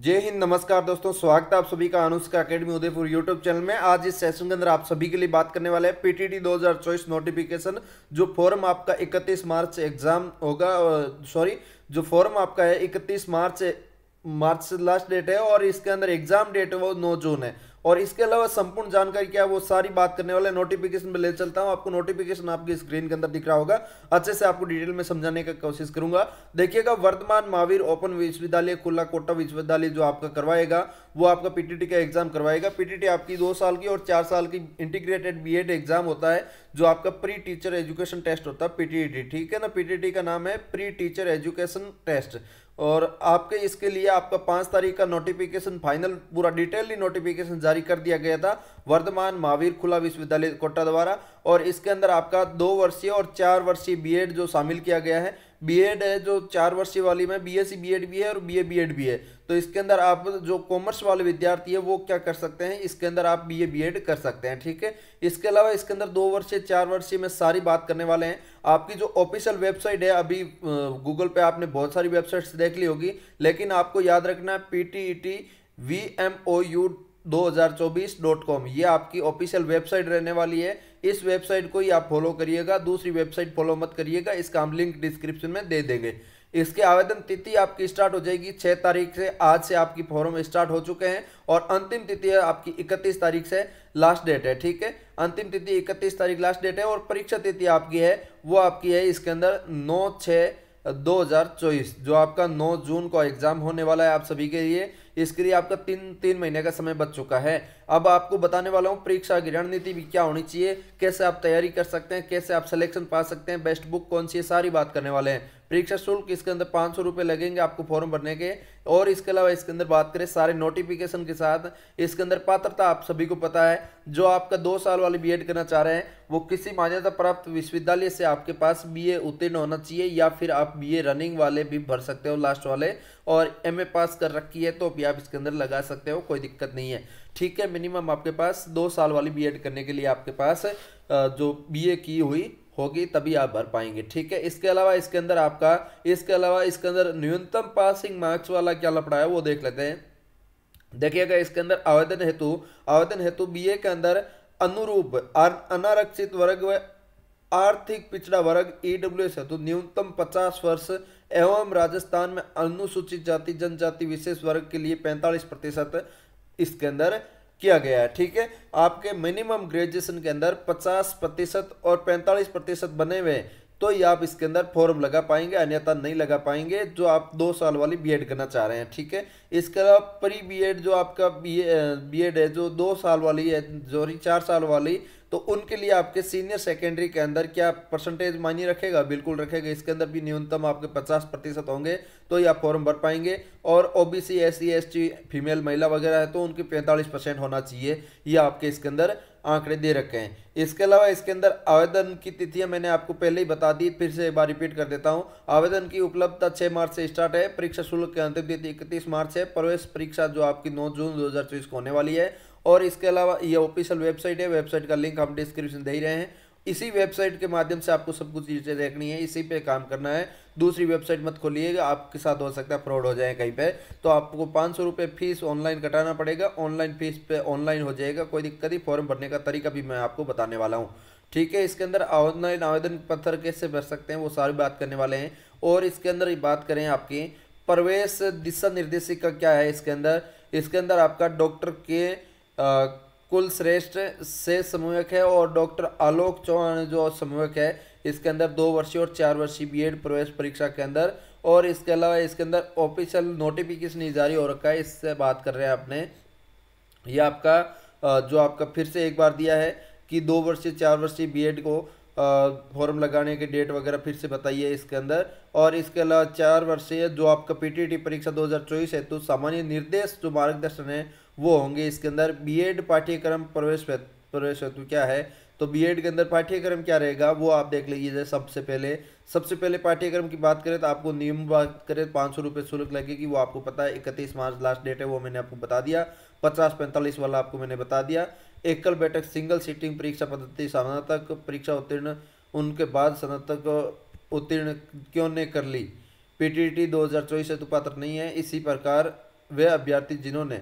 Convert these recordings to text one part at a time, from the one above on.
जय हिंद नमस्कार दोस्तों स्वागत है आप सभी का Anushka academy Udaipur YouTube channel में आज इस सेशन के अंदर आप सभी के लिए बात करने वाले हैं पीटीटी 2024 नोटिफिकेशन जो फॉर्म आपका 31 मार्च से एग्जाम होगा सॉरी जो फॉर्म आपका है 31 मार्च से मार्च लास्ट डेट है और इसके अंदर एग्जाम डेट है वो नौ जून है और इसके अलावा संपूर्ण जानकारी क्या है वो सारी बात करने वाले नोटिफिकेशन में ले चलता हूँ आपको नोटिफिकेशन आपकी स्क्रीन के अंदर दिख रहा होगा अच्छे से आपको डिटेल में समझाने का कोशिश करूंगा देखिएगा वर्तमान महावीर ओपन विश्वविद्यालय खुला कोटा विश्वविद्यालय जो आपका करवाएगा वो आपका पीटीटी का एग्जाम करवाएगा पीटीटी आपकी दो साल की और चार साल की इंटीग्रेटेड बी एग्जाम होता है जो आपका प्री टीचर एजुकेशन टेस्ट होता है पीटीटी ठीक है ना पीटीटी का नाम है प्री टीचर एजुकेशन टेस्ट और आपके इसके लिए आपका पाँच तारीख का नोटिफिकेशन फाइनल पूरा डिटेलली नोटिफिकेशन जारी कर दिया गया था वर्धमान महावीर खुला विश्वविद्यालय कोटा द्वारा और इसके अंदर आपका दो वर्षीय और चार वर्षीय बीएड जो शामिल किया गया है बीएड है जो चार वर्षीय वाली में बीएससी बीएड भी है और बीए बीएड भी है तो इसके अंदर आप जो कॉमर्स वाले विद्यार्थी है वो क्या कर सकते हैं इसके अंदर आप बीए बीएड कर सकते हैं ठीक है इसके अलावा इसके अंदर दो वर्षीय चार वर्षीय में सारी बात करने वाले हैं आपकी जो ऑफिशियल वेबसाइट है अभी गूगल पे आपने बहुत सारी वेबसाइट्स देख ली होगी लेकिन आपको याद रखना है P T E T V M O U 2024.com ये आपकी ऑफिशियल वेबसाइट रहने वाली है इस वेबसाइट को ही आप फॉलो करिएगा दूसरी वेबसाइट फॉलो मत करिएगा इसका हम लिंक डिस्क्रिप्शन में दे देंगे इसके आवेदन तिथि आपकी स्टार्ट हो जाएगी छह तारीख से आज से आपकी फॉर्म स्टार्ट हो चुके हैं और अंतिम तिथि आपकी इकतीस तारीख से लास्ट डेट है ठीक है अंतिम तिथि इकतीस तारीख लास्ट डेट है और परीक्षा तिथि आपकी है वो आपकी है इसके अंदर नौ छः 2024 जो आपका 9 जून को एग्ज़ाम होने वाला है आप सभी के लिए इसके लिए आपका तीन तीन महीने का समय बच चुका है अब आपको बताने वाला हूँ परीक्षा की रणनीति भी क्या होनी चाहिए कैसे आप तैयारी कर सकते हैं कैसे आप सिलेक्शन पा सकते हैं बेस्ट बुक कौन सी है सारी बात करने वाले हैं परीक्षा शुल्क इसके अंदर पाँच सौ रुपये लगेंगे आपको फॉर्म भरने के और इसके अलावा इसके अंदर बात करें सारे नोटिफिकेशन के साथ इसके अंदर पात्रता आप सभी को पता है जो आपका दो साल वाले बी करना चाह रहे हैं वो किसी मान्यता प्राप्त विश्वविद्यालय से आपके पास बी उत्तीर्ण होना चाहिए या फिर आप बी रनिंग वाले भी भर सकते हो लास्ट वाले और एम पास कर रखी है तो भी आप इसके अंदर लगा सकते हो कोई दिक्कत नहीं है ठीक है मिनिमम आपके पास दो साल वाली बीएड करने के लिए आपके पास जो बीए की हुई होगी तभी आप भर पाएंगे ठीक है इसके अलावा इसके अंदर आपका इसके अलावा इसके अंदर न्यूनतम पासिंग मार्क्स वाला क्या लपड़ा है वो देख लेते हैं देखिएगा इसके अंदर आवेदन हेतु आवेदन हेतु बी के अंदर अनुरूप अनारक्षित वर्ग व आर्थिक पिछड़ा वर्ग ईडब्ल्यू e एस हेतु न्यूनतम पचास वर्ष एवं राजस्थान में अनुसूचित जाति जनजाति विशेष वर्ग के लिए पैंतालीस प्रतिशत इसके अंदर किया गया है ठीक है आपके मिनिमम ग्रेजुएशन के अंदर 50 प्रतिशत और 45 प्रतिशत बने हुए तो ये आप इसके अंदर फॉर्म लगा पाएंगे अन्यथा नहीं लगा पाएंगे जो आप दो साल वाली बीएड करना चाह रहे हैं ठीक है इसके अलावा प्री बीएड जो आपका बीएड है जो दो साल वाली है जोरी चार साल वाली तो उनके लिए आपके सीनियर सेकेंडरी के अंदर क्या परसेंटेज मानी रखेगा बिल्कुल रखेगा इसके अंदर भी न्यूनतम आपके 50 प्रतिशत होंगे तो ये आप फॉर्म भर पाएंगे और O B C S C S T female महिला वगैरह है तो उनके 45 परसेंट होना चाहिए ये आपके इसके अंदर आंकड़े दे रखे हैं इसके अलावा इसके अंदर आवेदन की तिथियां मैंने आपको पहले ही बता दी फिर से एक बार रिपीट कर देता हूं आवेदन की उपलब्धता छः मार्च से स्टार्ट है परीक्षा शुल्क की अंतिम तिथि इकतीस मार्च है प्रवेश परीक्षा जो आपकी नौ जून दो को होने वाली है और इसके अलावा ये ऑफिशियल वेबसाइट है वेबसाइट का लिंक हम डिस्क्रिप्शन दे ही रहे हैं इसी वेबसाइट के माध्यम से आपको सब कुछ चीज़ें देखनी है इसी पे काम करना है दूसरी वेबसाइट मत खोलिएगा आपके साथ हो सकता है फ्रॉड हो जाए कहीं पे तो आपको पाँच सौ रुपये फीस ऑनलाइन कटाना पड़ेगा ऑनलाइन फीस पे ऑनलाइन हो जाएगा कोई दिक्कत ही फॉर्म भरने का तरीका भी मैं आपको बताने वाला हूँ ठीक है इसके अंदर ऑनलाइन आवेदन पत्र कैसे भर सकते हैं वो सारी बात करने वाले हैं और इसके अंदर बात करें आपकी प्रवेश दिशा निर्देशिका क्या है इसके अंदर इसके अंदर आपका डॉक्टर के कुल श्रेष्ठ से समूहक है और डॉक्टर आलोक चौहान जो समूहक है इसके अंदर दो वर्षीय और चार वर्षीय बीएड प्रवेश परीक्षा के अंदर और इसके अलावा इसके अंदर ऑफिशियल नोटिफिकेशन जारी हो रखा है इससे बात कर रहे हैं आपने ये आपका जो आपका फिर से एक बार दिया है कि दो वर्षीय चार वर्षीय बीएड को फॉर्म लगाने के डेट वगैरह फिर से बताइए इसके अंदर और इसके अलावा चार वर्षीय जो आपका पीटीटी परीक्षा 2024 तो सामान्य निर्देश जो मार्गदर्शन है वो होंगे इसके अंदर एड पाठ्यक्रम प्रवेश प्रवेश हेतु क्या है तो एड के अंदर पाठ्यक्रम क्या रहेगा वो आप देख लीजिए सबसे पहले सबसे पहले पाठ्यक्रम की बात करें तो आपको नियम बात करें पाँच सौ रुपये शुल्क लगेगी वो आपको पता है इकतीस मार्च लास्ट डेट है वो मैंने आपको बता दिया पचास पैंतालीस वाला आपको मैंने बता दिया एकल बैठक सिंगल सीटिंग परीक्षा पद्धति स्नातक परीक्षा उत्तीर्ण उनके बाद स्नातक उत्तीर्ण क्यों ने कर ली पी चौबीस से तो पात्र नहीं है इसी प्रकार वे अभ्यर्थी जिन्होंने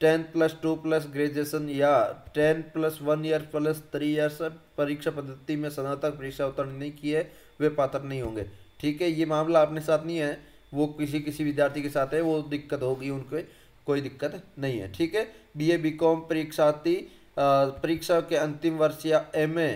ten plus two plus graduation या ten plus one year plus three years परीक्षा पद्धति में स्नातक परीक्षा उत्तर नहीं किए वे पात्र नहीं होंगे ठीक है ये मामला अपने साथ नहीं है वो किसी किसी विद्यार्थी के साथ है वो दिक्कत होगी उनके कोई दिक्कत नहीं है ठीक है बी ए बी कॉम परीक्षार्थी परीक्षा के अंतिम वर्ष या M A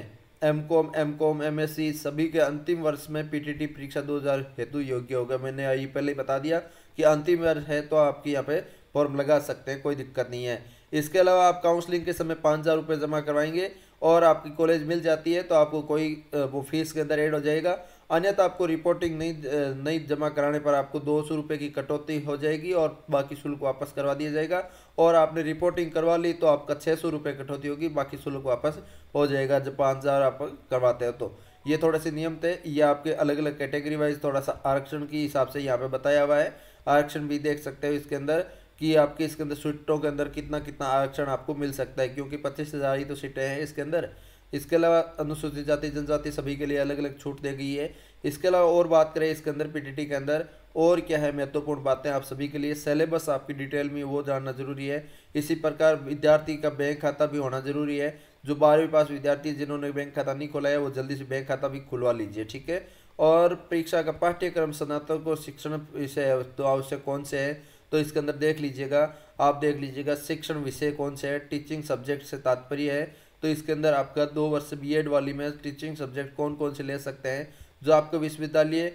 M com M com M S C सभी के अंतिम वर्ष में पी टी टी परीक्षा दो हज़ार हेतु योग्य होगा मैंने ये पहले ही बता दिया कि अंतिम वर्ष है तो आपकी यहाँ पे फॉर्म लगा सकते हैं कोई दिक्कत नहीं है इसके अलावा आप काउंसलिंग के समय पाँच हज़ार रुपये जमा करवाएंगे और आपकी कॉलेज मिल जाती है तो आपको कोई वो फीस के अंदर ऐड हो जाएगा अन्यथा आपको रिपोर्टिंग नहीं नहीं जमा कराने पर आपको दो सौ रुपये की कटौती हो जाएगी और बाकी शुल्क वापस करवा दिया जाएगा और आपने रिपोर्टिंग करवा ली तो आपका छः सौ रुपये कटौती होगी बाकी शुल्क वापस हो जाएगा जब पाँच हज़ार आप करवाते हो तो ये थोड़े से नियम थे ये आपके अलग अलग कैटेगरी वाइज थोड़ा सा आरक्षण के हिसाब से यहाँ पर बताया हुआ है आरक्षण भी देख सकते हो इसके अंदर कि आपके इसके अंदर सीटों के अंदर कितना कितना आरक्षण आपको मिल सकता है क्योंकि पच्चीस हज़ार ही तो सीटें हैं इसके अंदर इसके अलावा अनुसूचित जाति जनजाति सभी के लिए अलग अलग छूट दी गई है इसके अलावा और बात करें इसके अंदर पी के अंदर और क्या है महत्वपूर्ण बातें आप सभी के लिए सिलेबस आपकी डिटेल में वो जानना जरूरी है इसी प्रकार विद्यार्थी का बैंक खाता भी होना जरूरी है जो बारहवीं पास विद्यार्थी जिन्होंने बैंक खाता नहीं खोला है वो जल्दी से बैंक खाता भी खुलवा लीजिए ठीक है और परीक्षा का पाठ्यक्रम स्नातक और शिक्षण विषय तो आवश्यक कौन से है तो इसके अंदर देख लीजिएगा आप देख लीजिएगा शिक्षण विषय कौन से है टीचिंग सब्जेक्ट से तात्पर्य है तो इसके अंदर आपका दो वर्ष एड वाली में टीचिंग सब्जेक्ट कौन कौन से ले सकते हैं जो आपके विश्वविद्यालय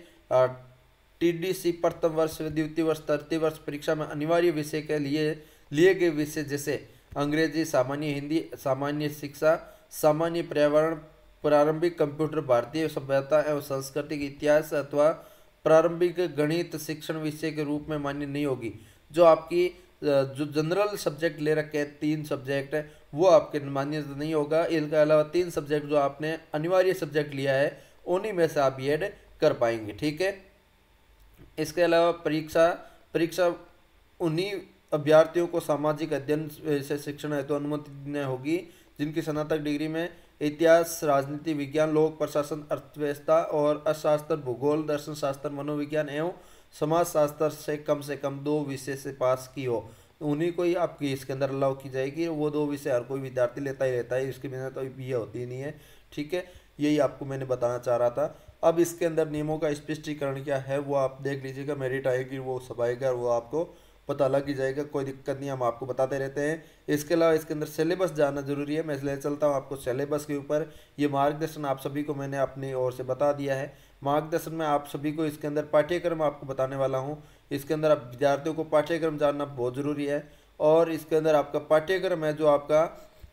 टी डी सी प्रथम वर्ष द्वितीय वर्ष तृतीय वर्ष परीक्षा में अनिवार्य विषय के लिए लिए गए विषय जैसे अंग्रेजी सामान्य हिंदी सामान्य शिक्षा सामान्य पर्यावरण प्रारंभिक कंप्यूटर भारतीय सभ्यता एवं सांस्कृतिक इतिहास अथवा प्रारंभिक गणित शिक्षण विषय के रूप में मान्य नहीं होगी जो आपकी जो जनरल सब्जेक्ट ले रखे हैं तीन सब्जेक्ट है वो आपके मान्य नहीं होगा इनके अलावा तीन सब्जेक्ट जो आपने अनिवार्य सब्जेक्ट लिया है उन्हीं में से आप बी कर पाएंगे ठीक है इसके अलावा परीक्षा परीक्षा उन्हीं अभ्यर्थियों को सामाजिक अध्ययन से शिक्षण हेतु तो अनुमति देनी होगी जिनकी स्नातक डिग्री में इतिहास राजनीति विज्ञान लोक प्रशासन अर्थव्यवस्था और अर्थशास्त्र भूगोल दर्शन शास्त्र मनोविज्ञान एवं समाज शास्त्र से कम से कम दो विषय से पास की हो उन्हीं को ही आपकी इसके अंदर अलाउ की जाएगी वो दो विषय हर कोई विद्यार्थी लेता ही रहता है इसके बिना तो ये होती नहीं है ठीक है यही आपको मैंने बताना चाह रहा था अब इसके अंदर नियमों का स्पष्टीकरण क्या है वो आप देख लीजिएगा मेरिट आएगी वो सब आएगा वो आपको पता लग ही जाएगा कोई दिक्कत नहीं हम आपको बताते रहते हैं इसके अलावा इसके अंदर सिलेबस जानना ज़रूरी है मैं इसलिए चलता हूँ आपको सिलेबस के ऊपर ये मार्गदर्शन आप सभी को मैंने अपनी ओर से बता दिया है मार्गदर्शन में आप सभी को इसके अंदर पाठ्यक्रम आपको बताने वाला हूँ इसके अंदर आप विद्यार्थियों को पाठ्यक्रम जानना बहुत ज़रूरी है और इसके अंदर आपका पाठ्यक्रम है जो आपका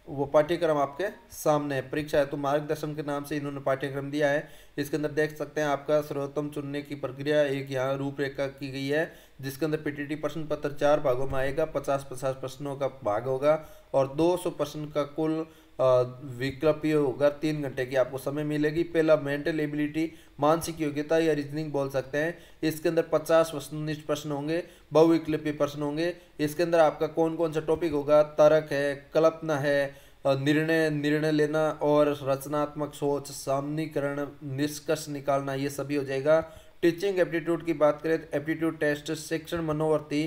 वो पाठ्यक्रम आपके सामने है परीक्षा हेतु तो मार्गदर्शन के नाम से इन्होंने पाठ्यक्रम दिया है इसके अंदर देख सकते हैं आपका सर्वोत्तम चुनने की प्रक्रिया एक यहाँ रूपरेखा की गई है जिसके अंदर पीटीटी प्रश्न पत्र चार भागों में आएगा पचास पचास प्रश्नों का भाग होगा और दो सौ प्रश्न का कुल विकल्प ये होगा तीन घंटे की आपको समय मिलेगी पहला मेंटल एबिलिटी मानसिक योग्यता या रीजनिंग बोल सकते हैं इसके अंदर पचास वस्तुनिष्ठ प्रश्न होंगे बहुविकल्पीय प्रश्न होंगे इसके अंदर आपका कौन कौन सा टॉपिक होगा तर्क है कल्पना है निर्णय निर्णय लेना और रचनात्मक सोच सामनीकरण निष्कर्ष निकालना ये सभी हो जाएगा टीचिंग एप्टीट्यूड की बात करें तो एप्टीट्यूड टेस्ट शिक्षण मनोवर्ती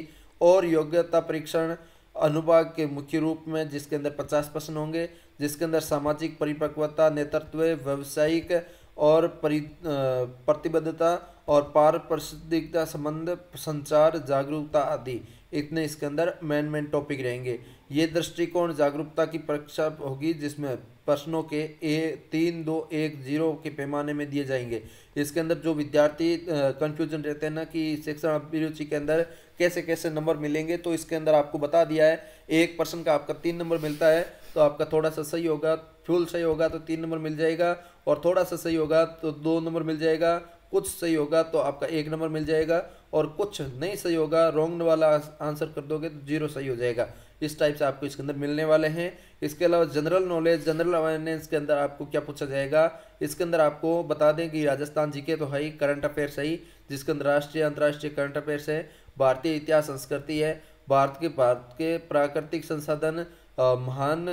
और योग्यता परीक्षण अनुभाग के मुख्य रूप में जिसके अंदर पचास प्रश्न होंगे जिसके अंदर सामाजिक परिपक्वता नेतृत्व व्यावसायिक और परि प्रतिबद्धता और पारदर्शिता संबंध संचार जागरूकता आदि इतने इसके अंदर मेन मेन टॉपिक रहेंगे ये दृष्टिकोण जागरूकता की परीक्षा होगी जिसमें प्रश्नों के ए तीन दो एक जीरो के पैमाने में दिए जाएंगे इसके अंदर जो विद्यार्थी कंफ्यूजन रहते हैं ना कि शिक्षण अभिरुचि के अंदर कैसे कैसे नंबर मिलेंगे तो इसके अंदर आपको बता दिया है एक पर्सन का आपका तीन नंबर मिलता है तो आपका थोड़ा सा सही होगा फ्यूल सही होगा तो तीन नंबर मिल जाएगा और थोड़ा सा सही होगा तो दो नंबर मिल जाएगा कुछ सही होगा तो आपका एक नंबर मिल जाएगा और कुछ नहीं सही होगा रॉन्ग वाला आंसर कर दोगे तो जीरो सही हो जाएगा इस टाइप से आपको इसके अंदर मिलने वाले हैं इसके अलावा जनरल नॉलेज जनरल अवेयरनेस के अंदर आपको क्या पूछा जाएगा इसके अंदर आपको बता दें कि राजस्थान जी के तो है ही करंट अफेयर्स है ही जिसके अंदर राष्ट्रीय अंतर्राष्ट्रीय करंट अफेयर्स है भारतीय इतिहास संस्कृति है भारत के भारत के प्राकृतिक संसाधन महान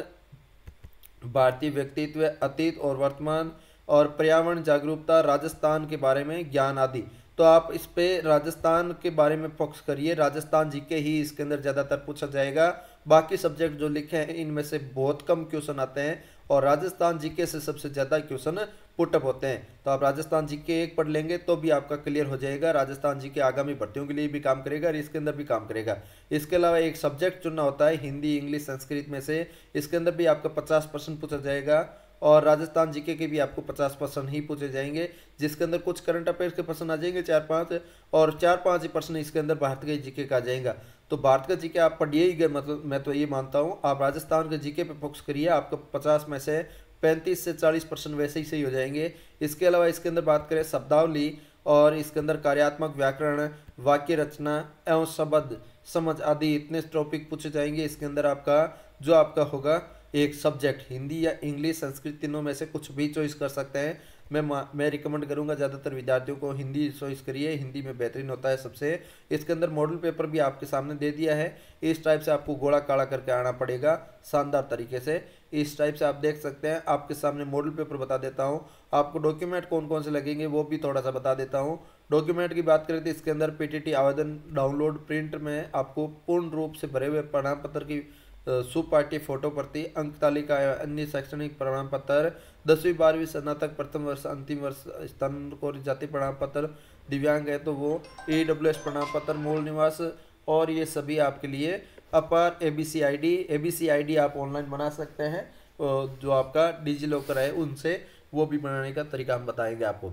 भारतीय व्यक्तित्व अतीत और वर्तमान और पर्यावरण जागरूकता राजस्थान के बारे में ज्ञान आदि तो आप इस पर राजस्थान के बारे में फोकस करिए राजस्थान जी के ही इसके अंदर ज़्यादातर पूछा जाएगा बाकी सब्जेक्ट जो लिखे हैं इनमें से बहुत कम क्वेश्चन आते हैं और राजस्थान जीके से सबसे ज़्यादा क्वेश्चन पुटअप होते हैं तो आप राजस्थान जी के एक पढ़ लेंगे तो भी आपका क्लियर हो जाएगा राजस्थान जी के आगामी भर्तियों के लिए भी काम करेगा और इसके अंदर भी काम करेगा इसके अलावा एक सब्जेक्ट चुनना होता है हिंदी इंग्लिश संस्कृत में से इसके अंदर भी आपका पचास परसेंट पूछा जाएगा और राजस्थान जीके के भी आपको पचास परसेंट ही पूछे जाएंगे जिसके अंदर कुछ करंट अफेयर्स के प्रश्न आ जाएंगे चार पाँच और चार पाँच ही प्रश्न इसके अंदर भारत के जीके का आ जाएगा तो भारत का जीके आप पढ़िए ही गए मतलब मैं तो ये मानता हूँ आप राजस्थान के जीके पे फोकस करिए आपका पचास में से पैंतीस से चालीस परसेंट वैसे ही सही हो जाएंगे इसके अलावा इसके अंदर बात करें शब्दावली और इसके अंदर कार्यात्मक व्याकरण वाक्य रचना एवं शब्द समझ आदि इतने टॉपिक पूछे जाएंगे इसके अंदर आपका जो आपका होगा एक सब्जेक्ट हिंदी या इंग्लिश संस्कृत तीनों में से कुछ भी चॉइस कर सकते हैं मैं मैं रिकमेंड करूँगा ज़्यादातर विद्यार्थियों को हिंदी चॉइस करिए हिंदी में बेहतरीन होता है सबसे इसके अंदर मॉडल पेपर भी आपके सामने दे दिया है इस टाइप से आपको घोड़ा काड़ा करके आना पड़ेगा शानदार तरीके से इस टाइप से आप देख सकते हैं आपके सामने मॉडल पेपर बता देता हूँ आपको डॉक्यूमेंट कौन कौन से लगेंगे वो भी थोड़ा सा बता देता हूँ डॉक्यूमेंट की बात करें तो इसके अंदर पी आवेदन डाउनलोड प्रिंट में आपको पूर्ण रूप से भरे हुए प्रमाण पत्र की सुपार्टी फोटो प्रति अंक तालिका एवं अन्य शैक्षणिक प्रमाण पत्र दसवीं बारहवीं स्नातक प्रथम वर्ष अंतिम वर्ष को जाति प्रमाण पत्र दिव्यांग है तो वो ए डब्ल्यू एस प्रमाण पत्र मूल निवास और ये सभी आपके लिए APAAR A B C I D A B C I D आप ऑनलाइन बना सकते हैं जो आपका डिजी लॉकर है उनसे वो भी बनाने का तरीका हम बताएंगे आपको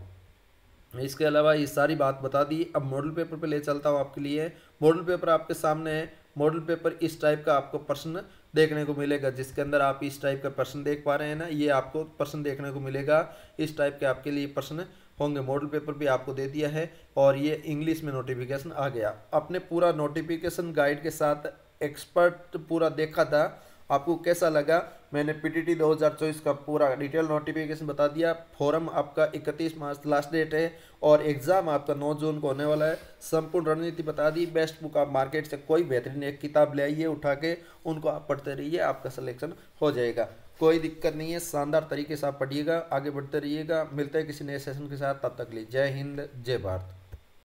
इसके अलावा ये सारी बात बता दी अब मॉडल पेपर पे ले चलता हूँ आपके लिए मॉडल पेपर आपके सामने है मॉडल पेपर इस टाइप का आपको प्रश्न देखने को मिलेगा जिसके अंदर आप इस टाइप का प्रश्न देख पा रहे हैं ना ये आपको प्रश्न देखने को मिलेगा इस टाइप के आपके लिए प्रश्न होंगे मॉडल पेपर भी आपको दे दिया है और ये इंग्लिश में नोटिफिकेशन आ गया अपने पूरा नोटिफिकेशन गाइड के साथ एक्सपर्ट पूरा देखा था आपको कैसा लगा मैंने पीटीटी 2024 का पूरा डिटेल नोटिफिकेशन बता दिया फॉरम आपका 31 मार्च लास्ट डेट है और एग्ज़ाम आपका 9 जून को होने वाला है संपूर्ण रणनीति बता दी बेस्ट बुक आप मार्केट से कोई बेहतरीन एक किताब ले आइए उठा के उनको आप पढ़ते रहिए आपका सिलेक्शन हो जाएगा कोई दिक्कत नहीं है शानदार तरीके से आप पढ़िएगा आगे बढ़ते रहिएगा मिलते हैं किसी नए सेशन के साथ तब तक लिए जय हिंद जय भारत